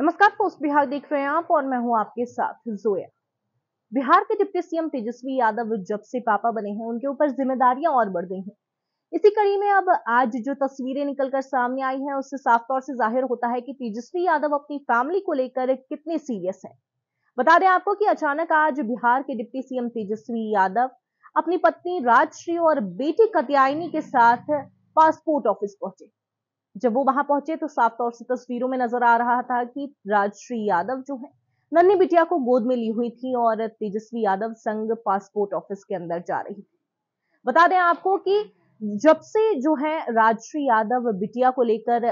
नमस्कार पोस्ट बिहार देख रहे हैं आप और मैं हूं आपके साथ जोया बिहार के डिप्टी सीएम तेजस्वी यादव जब से पापा बने हैं उनके ऊपर जिम्मेदारियां और बढ़ गई हैं इसी कड़ी में अब आज जो तस्वीरें निकलकर सामने आई हैं उससे साफ तौर से जाहिर होता है कि तेजस्वी यादव अपनी फैमिली को लेकर कितने सीरियस हैं बता दें आपको कि अचानक आज बिहार के डिप्टी सीएम तेजस्वी यादव अपनी पत्नी राजश्री और बेटी कत्यायनी के साथ पासपोर्ट ऑफिस पहुंचे जब वो वहां पहुंचे तो साफ तौर से तस्वीरों में नजर आ रहा था कि राजश्री यादव जो है नन्ही बिटिया को गोद में ली हुई थी और तेजस्वी यादव संघ पासपोर्ट ऑफिस के अंदर जा रही थी बता दें आपको कि जब से जो है राजश्री यादव बिटिया को लेकर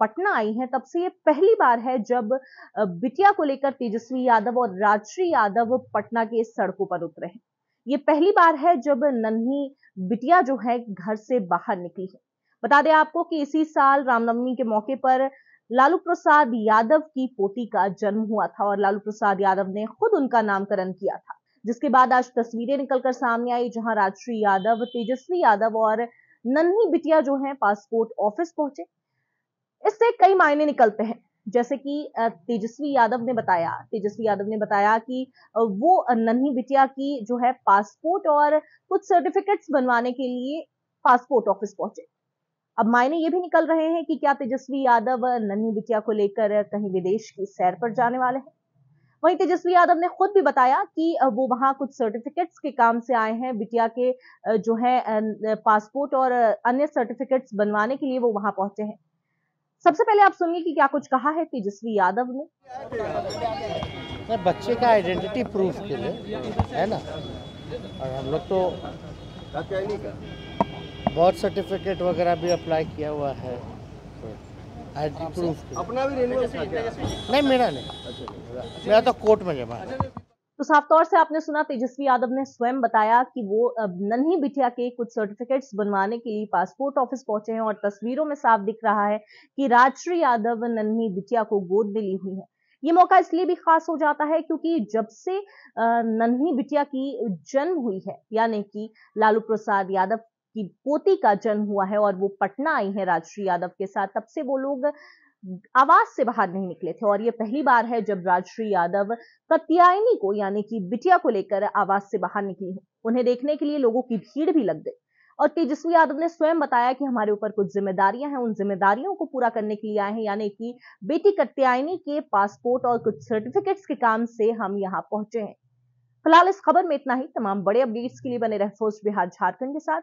पटना आई हैं तब से ये पहली बार है जब बिटिया को लेकर तेजस्वी यादव और राजश्री यादव पटना के सड़कों पर उतरे हैं ये पहली बार है जब नन्ही बिटिया जो है घर से बाहर निकली है बता दें आपको कि इसी साल रामनवमी के मौके पर लालू प्रसाद यादव की पोती का जन्म हुआ था और लालू प्रसाद यादव ने खुद उनका नामकरण किया था जिसके बाद आज तस्वीरें निकलकर सामने आई जहां राजश्री यादव तेजस्वी यादव और नन्ही बिटिया जो है पासपोर्ट ऑफिस पहुंचे इससे कई मायने निकलते हैं जैसे कि तेजस्वी यादव ने बताया तेजस्वी यादव ने बताया कि वो नन्ही बिटिया की जो है पासपोर्ट और कुछ सर्टिफिकेट्स बनवाने के लिए पासपोर्ट ऑफिस पहुंचे अब मायने ये भी निकल रहे हैं कि क्या तेजस्वी यादव नन्ही बिटिया को लेकर कहीं विदेश की सैर पर जाने वाले हैं वहीं तेजस्वी यादव ने खुद भी बताया कि वो वहां कुछ सर्टिफिकेट्स के काम से आए हैं बिटिया के जो है पासपोर्ट और अन्य सर्टिफिकेट्स बनवाने के लिए वो वहां पहुंचे हैं सबसे पहले आप सुनिए कि क्या कुछ कहा है तेजस्वी यादव ने बच्चे का आइडेंटिटी प्रूफ के लिए है ना और हम लोग तो बर्थ सर्टिफिकेट वगैरह भी अप्लाई किया हुआ है आईडी प्रूफ अपना भी नहीं मेरा नहीं मेरा तो कोर्ट में जमा है तो साफ तौर से आपने सुना तेजस्वी यादव ने स्वयं बताया कि वो अब नन्ही बिटिया के कुछ सर्टिफिकेट्स बनवाने के लिए पासपोर्ट ऑफिस पहुंचे हैं और तस्वीरों में साफ दिख रहा है कि राजश्री यादव नन्ही बिटिया को गोद में ली हुई है ये मौका इसलिए भी खास हो जाता है क्योंकि जब से नन्ही बिटिया की जन्म हुई है यानी कि लालू प्रसाद यादव की पोती का जन्म हुआ है और वो पटना आई है राजश्री यादव के साथ तब से वो लोग आवास से बाहर नहीं निकले थे और ये पहली बार है जब राजश्री यादव कत्यायनी को यानी कि बिटिया को लेकर आवास से बाहर निकली है उन्हें देखने के लिए लोगों की भीड़ भी लग गई और तेजस्वी यादव ने स्वयं बताया कि हमारे ऊपर कुछ जिम्मेदारियां हैं उन जिम्मेदारियों को पूरा करने के लिए आए हैं यानी कि बेटी कत्यायनी के पासपोर्ट और कुछ सर्टिफिकेट्स के काम से हम यहाँ पहुंचे हैं फिलहाल इस खबर में इतना ही तमाम बड़े अपडेट्स के लिए बने रहे फोर्स बिहार झारखंड के साथ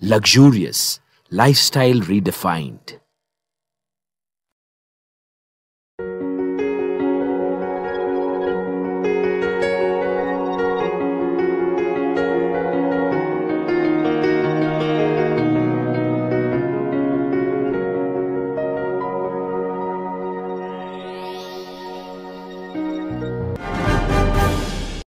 luxurious, lifestyle redefined.